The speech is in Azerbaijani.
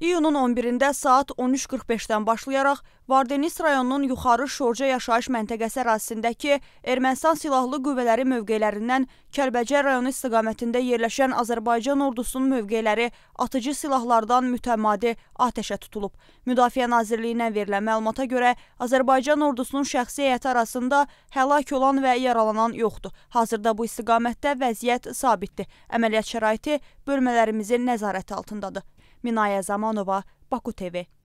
İyunun 11-də saat 13:45-dən başlayaraq Vardenis rayonunun Yuxarı Şorja yaşayış məntəqəsi ərazisindəki Ermənistan silahlı qüvvələri mövqelərindən Kəlbəcər rayonu istiqamətində yerləşən Azərbaycan ordusunun mövqeləri atıcı silahlardan mütəmmadi atəşə tutulub. Müdafiə Nazirliyindən verilən məlumata görə Azərbaycan ordusunun şəxsi heyəti arasında həlak olan və yaralanan yoxdur. Hazırda bu istiqamətdə vəziyyət sabitdir. Əməliyyat şəraiti bölmələrimizin nəzarəti altındadır. Minayə Zamanova, Baku TV.